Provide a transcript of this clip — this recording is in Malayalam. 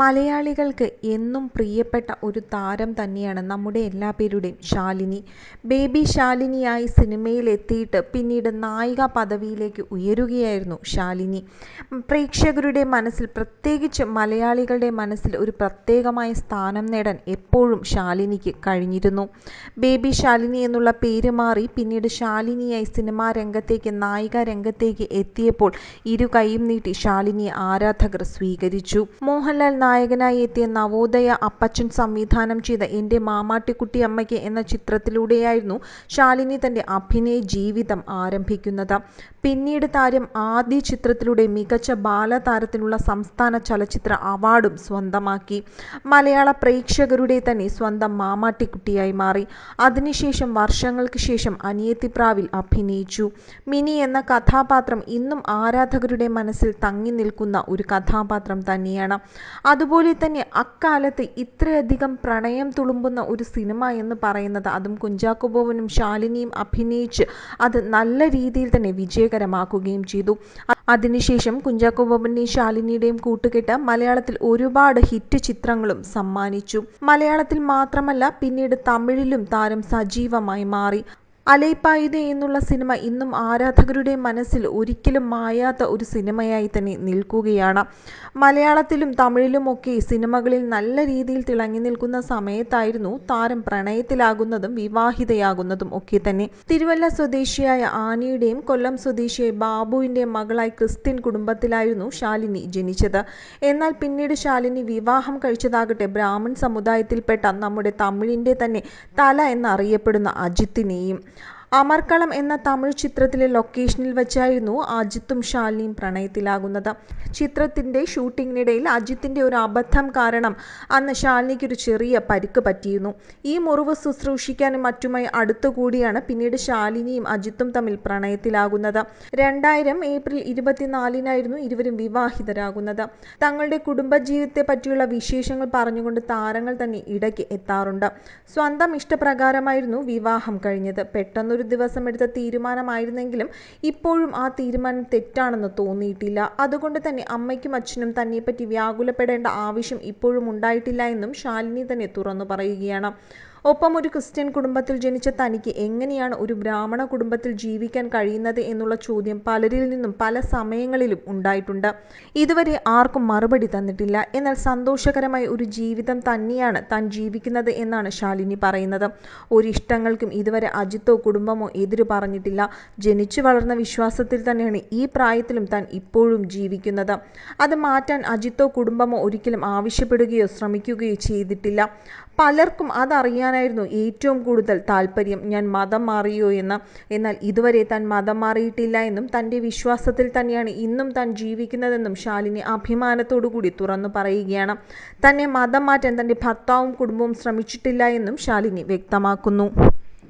മലയാളികൾക്ക് എന്നും പ്രിയപ്പെട്ട ഒരു താരം തന്നെയാണ് നമ്മുടെ എല്ലാ പേരുടെയും ശാലിനി ബേബി ശാലിനിയായി എത്തിയിട്ട് പിന്നീട് നായിക പദവിയിലേക്ക് ഉയരുകയായിരുന്നു ശാലിനി പ്രേക്ഷകരുടെ മനസ്സിൽ പ്രത്യേകിച്ച് മലയാളികളുടെ മനസ്സിൽ ഒരു പ്രത്യേകമായ സ്ഥാനം നേടാൻ എപ്പോഴും ശാലിനിക്ക് കഴിഞ്ഞിരുന്നു ബേബി ശാലിനി എന്നുള്ള പേര് മാറി പിന്നീട് ശാലിനിയായി സിനിമാ രംഗത്തേക്ക് നായിക രംഗത്തേക്ക് എത്തിയപ്പോൾ ഇരു കൈയും നീട്ടി ശാലിനിയെ ആരാധകർ സ്വീകരിച്ചു മോഹൻലാൽ നായകനായി എത്തിയ നവോദയ അപ്പച്ചൻ സംവിധാനം ചെയ്ത എൻ്റെ മാമാട്ടിക്കുട്ടിയമ്മയ്ക്ക് എന്ന ചിത്രത്തിലൂടെയായിരുന്നു ശാലിനി തൻ്റെ അഭിനയ ജീവിതം ആരംഭിക്കുന്നത് പിന്നീട് താരം ആദ്യ ചിത്രത്തിലൂടെ മികച്ച ബാലതാരത്തിനുള്ള സംസ്ഥാന ചലച്ചിത്ര അവാർഡും സ്വന്തമാക്കി മലയാള പ്രേക്ഷകരുടെ തന്നെ സ്വന്തം മാമാട്ടിക്കുട്ടിയായി മാറി അതിനുശേഷം വർഷങ്ങൾക്ക് ശേഷം അനിയത്തിപ്രാവിൽ അഭിനയിച്ചു മിനി എന്ന കഥാപാത്രം ഇന്നും ആരാധകരുടെ മനസ്സിൽ തങ്ങി നിൽക്കുന്ന ഒരു കഥാപാത്രം തന്നെയാണ് അതുപോലെ തന്നെ അക്കാലത്ത് ഇത്രയധികം പ്രണയം തുളുമ്പുന്ന ഒരു സിനിമ എന്ന് പറയുന്നത് അതും കുഞ്ചാക്കോ ശാലിനിയും അഭിനയിച്ച് അത് നല്ല രീതിയിൽ തന്നെ വിജയകരമാക്കുകയും ചെയ്തു അതിനുശേഷം കുഞ്ചാക്കോ ശാലിനിയുടെയും കൂട്ടുകെട്ട് മലയാളത്തിൽ ഒരുപാട് ഹിറ്റ് ചിത്രങ്ങളും സമ്മാനിച്ചു മലയാളത്തിൽ മാത്രമല്ല പിന്നീട് തമിഴിലും താരം സജീവമായി മാറി അലൈപ്പായുധ എന്നുള്ള സിനിമ ഇന്നും ആരാധകരുടെ മനസ്സിൽ ഒരിക്കലും മായാത്ത ഒരു സിനിമയായി തന്നെ നിൽക്കുകയാണ് മലയാളത്തിലും തമിഴിലുമൊക്കെ സിനിമകളിൽ നല്ല രീതിയിൽ തിളങ്ങി നിൽക്കുന്ന സമയത്തായിരുന്നു താരം പ്രണയത്തിലാകുന്നതും വിവാഹിതയാകുന്നതും ഒക്കെ തന്നെ തിരുവല്ല സ്വദേശിയായ ആനിയുടെയും കൊല്ലം സ്വദേശിയായ ബാബുവിൻ്റെ മകളായി ക്രിസ്ത്യൻ കുടുംബത്തിലായിരുന്നു ശാലിനി ജനിച്ചത് എന്നാൽ പിന്നീട് ശാലിനി വിവാഹം കഴിച്ചതാകട്ടെ ബ്രാഹ്മൺ സമുദായത്തിൽപ്പെട്ട നമ്മുടെ തമിഴിൻ്റെ തന്നെ തല എന്നറിയപ്പെടുന്ന അജിത്തിനെയും അമർക്കളം എന്ന തമിഴ് ചിത്രത്തിലെ ലൊക്കേഷനിൽ വെച്ചായിരുന്നു അജിത്തും ഷാലിനിയും പ്രണയത്തിലാകുന്നത് ചിത്രത്തിൻ്റെ ഷൂട്ടിങ്ങിനിടയിൽ അജിത്തിൻ്റെ ഒരു അബദ്ധം കാരണം അന്ന് ഷാലിനിക്ക് ഒരു ചെറിയ പരിക്ക് പറ്റിയിരുന്നു ഈ മുറിവ് ശുശ്രൂഷിക്കാനും മറ്റുമായി അടുത്തുകൂടിയാണ് പിന്നീട് ശാലിനിയും അജിത്തും തമ്മിൽ പ്രണയത്തിലാകുന്നത് രണ്ടായിരം ഏപ്രിൽ ഇരുപത്തിനാലിനായിരുന്നു ഇരുവരും വിവാഹിതരാകുന്നത് തങ്ങളുടെ കുടുംബജീവിതത്തെ പറ്റിയുള്ള വിശേഷങ്ങൾ പറഞ്ഞുകൊണ്ട് താരങ്ങൾ തന്നെ ഇടയ്ക്ക് എത്താറുണ്ട് സ്വന്തം ഇഷ്ടപ്രകാരമായിരുന്നു വിവാഹം കഴിഞ്ഞത് പെട്ടെന്നൊരു ഒരു ദിവസം എടുത്ത തീരുമാനമായിരുന്നെങ്കിലും ഇപ്പോഴും ആ തീരുമാനം തെറ്റാണെന്ന് തോന്നിയിട്ടില്ല അതുകൊണ്ട് തന്നെ അമ്മയ്ക്കും അച്ഛനും തന്നെപ്പറ്റി വ്യാകുലപ്പെടേണ്ട ആവശ്യം ഇപ്പോഴും ഉണ്ടായിട്ടില്ല എന്നും ശാലിനി തന്നെ തുറന്നു പറയുകയാണ് ഒപ്പം ഒരു ക്രിസ്ത്യൻ കുടുംബത്തിൽ ജനിച്ച തനിക്ക് എങ്ങനെയാണ് ഒരു ബ്രാഹ്മണ കുടുംബത്തിൽ ജീവിക്കാൻ കഴിയുന്നത് എന്നുള്ള ചോദ്യം പലരിൽ നിന്നും പല സമയങ്ങളിലും ഉണ്ടായിട്ടുണ്ട് ഇതുവരെ ആർക്കും മറുപടി തന്നിട്ടില്ല എന്നാൽ സന്തോഷകരമായ ഒരു ജീവിതം തന്നെയാണ് താൻ ജീവിക്കുന്നത് എന്നാണ് ശാലിനി പറയുന്നത് ഒരിഷ്ടങ്ങൾക്കും ഇതുവരെ അജിത്തോ കുടുംബമോ എതിര് പറഞ്ഞിട്ടില്ല ജനിച്ചു വളർന്ന വിശ്വാസത്തിൽ തന്നെയാണ് ഈ പ്രായത്തിലും താൻ ഇപ്പോഴും ജീവിക്കുന്നത് അത് മാറ്റാൻ അജിത്തോ കുടുംബമോ ഒരിക്കലും ആവശ്യപ്പെടുകയോ ശ്രമിക്കുകയോ ചെയ്തിട്ടില്ല പലർക്കും അതറിയാൻ കാണാനായിരുന്നു ഏറ്റവും കൂടുതൽ താല്പര്യം ഞാൻ മതം മാറിയോ എന്ന എന്നാൽ ഇതുവരെ താൻ മതം മാറിയിട്ടില്ല എന്നും തൻ്റെ വിശ്വാസത്തിൽ തന്നെയാണ് ഇന്നും താൻ ജീവിക്കുന്നതെന്നും ശാലിനി അഭിമാനത്തോടുകൂടി തുറന്നു പറയുകയാണ് തന്നെ മതം മാറ്റാൻ തൻ്റെ ഭർത്താവും കുടുംബവും ശ്രമിച്ചിട്ടില്ല എന്നും ശാലിനി വ്യക്തമാക്കുന്നു